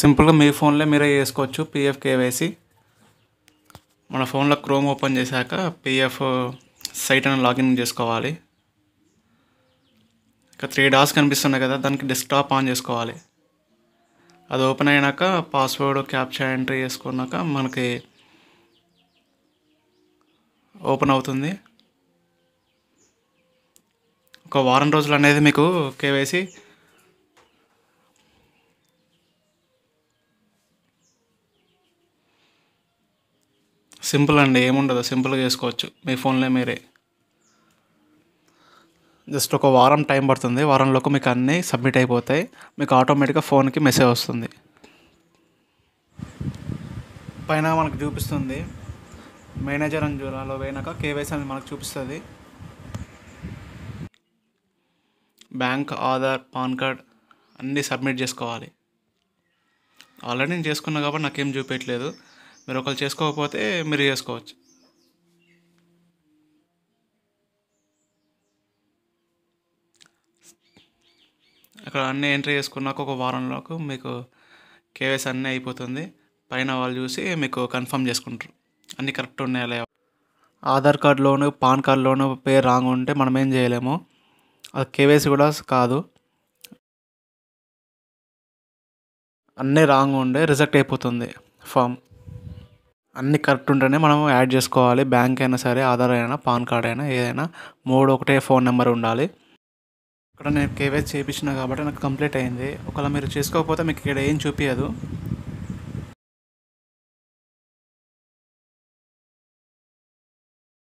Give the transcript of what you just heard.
సింపుల్గా మీ ఫోన్లో మీరే చేసుకోవచ్చు పిఎఫ్ కేవైసీ మన ఫోన్లో క్రోమ్ ఓపెన్ చేశాక పీఎఫ్ సైట్ అని లాగిన్ చేసుకోవాలి ఇక త్రీ డాస్ కనిపిస్తున్నాయి కదా దానికి డెస్క్టాప్ ఆన్ చేసుకోవాలి అది ఓపెన్ అయినాక పాస్వర్డ్ క్యాప్చర్ ఎంట్రీ చేసుకున్నాక మనకి ఓపెన్ అవుతుంది ఒక వారం రోజులు అనేది మీకు కేవైసీ సింపుల్ అండి ఏముండదు సింపుల్గా చేసుకోవచ్చు మీ ఫోన్లో మీరే జస్ట్ ఒక వారం టైం పడుతుంది వారంలోకి మీకు అన్నీ సబ్మిట్ అయిపోతాయి మీకు ఆటోమేటిక్గా ఫోన్కి మెసేజ్ వస్తుంది పైన మనకు చూపిస్తుంది మేనేజర్ అని జూరాలో పోయినాక కేవైసీ అని మనకు చూపిస్తుంది బ్యాంక్ ఆధార్ పాన్ కార్డ్ అన్నీ సబ్మిట్ చేసుకోవాలి ఆల్రెడీ నేను చేసుకున్నా కాబట్టి నాకేం చూపించట్లేదు మీరు ఒకళ్ళు చేసుకోకపోతే మీరు చేసుకోవచ్చు అక్కడ అన్నీ ఎంట్రీ చేసుకున్నాక ఒక వారంలోకి మీకు కేవైసీ అన్నీ అయిపోతుంది పైన వాళ్ళు చూసి మీకు కన్ఫర్మ్ చేసుకుంటారు అన్నీ కరెక్ట్ ఉన్నాయా లేవా ఆధార్ కార్డులోను పాన్ కార్డులోను పేరు రాంగ్ ఉంటే మనం ఏం చేయలేము అది కేవైసీ కూడా కాదు అన్నీ రాంగ్ ఉండే రిజెక్ట్ అయిపోతుంది ఫామ్ అన్ని కరెక్ట్ ఉంటేనే మనం యాడ్ చేసుకోవాలి బ్యాంక్ అయినా సరే ఆధార్ అయినా పాన్ కార్డ్ అయినా ఏదైనా మూడు ఒకటే ఫోన్ నెంబర్ ఉండాలి ఇక్కడ నేను కేవైసీ చేయించిన కాబట్టి నాకు కంప్లీట్ అయింది ఒకవేళ మీరు చేసుకోకపోతే మీకు ఇక్కడ ఏం చూపించదు